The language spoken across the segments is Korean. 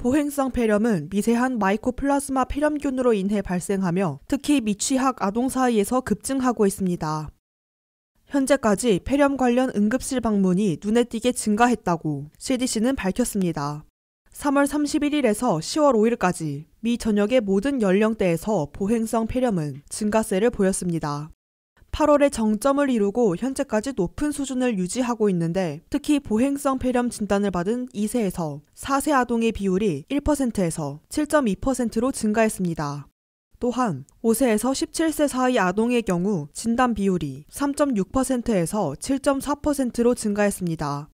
보행성 폐렴은 미세한 마이코플라스마 폐렴균으로 인해 발생하며 특히 미취학 아동 사이에서 급증하고 있습니다. 현재까지 폐렴 관련 응급실 방문이 눈에 띄게 증가했다고 CDC는 밝혔습니다. 3월 31일에서 10월 5일까지 미 전역의 모든 연령대에서 보행성 폐렴은 증가세를 보였습니다. 8월에 정점을 이루고 현재까지 높은 수준을 유지하고 있는데 특히 보행성 폐렴 진단을 받은 2세에서 4세 아동의 비율이 1%에서 7.2%로 증가했습니다. 또한 5세에서 17세 사이 아동의 경우 진단 비율이 3.6%에서 7.4%로 증가했습니다.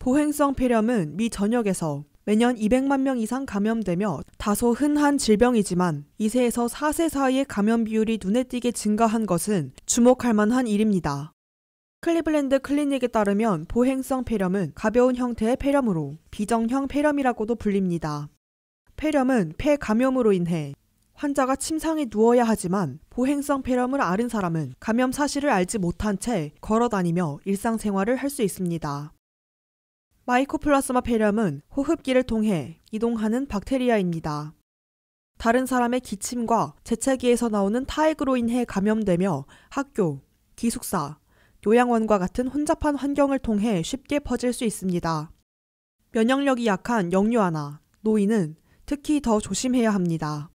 보행성 폐렴은 미 전역에서 매년 200만 명 이상 감염되며 다소 흔한 질병이지만 2세에서 4세 사이의 감염 비율이 눈에 띄게 증가한 것은 주목할 만한 일입니다. 클리블랜드 클리닉에 따르면 보행성 폐렴은 가벼운 형태의 폐렴으로 비정형 폐렴이라고도 불립니다. 폐렴은 폐 감염으로 인해 환자가 침상에 누워야 하지만 보행성 폐렴을 앓은 사람은 감염 사실을 알지 못한 채 걸어 다니며 일상생활을 할 수 있습니다. 마이코플라스마 폐렴은 호흡기를 통해 이동하는 박테리아입니다. 다른 사람의 기침과 재채기에서 나오는 타액으로 인해 감염되며 학교, 기숙사, 요양원과 같은 혼잡한 환경을 통해 쉽게 퍼질 수 있습니다. 면역력이 약한 영유아나 노인은 특히 더 조심해야 합니다.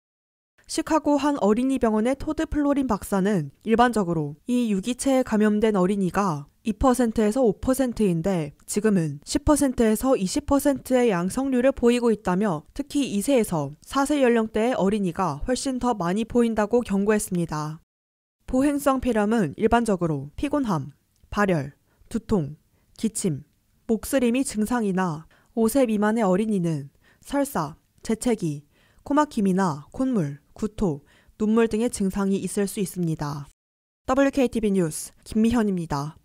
시카고 한 어린이 병원의 토드 플로린 박사는 일반적으로 이 유기체에 감염된 어린이가 2%에서 5%인데 지금은 10%에서 20%의 양성률을 보이고 있다며 특히 2세에서 4세 연령대의 어린이가 훨씬 더 많이 보인다고 경고했습니다. 보행성 폐렴은 일반적으로 피곤함, 발열, 두통, 기침, 목쓰림이 증상이나 5세 미만의 어린이는 설사, 재채기, 코막힘이나 콧물, 구토, 눈물 등의 증상이 있을 수 있습니다. WKTV 뉴스 김미현입니다.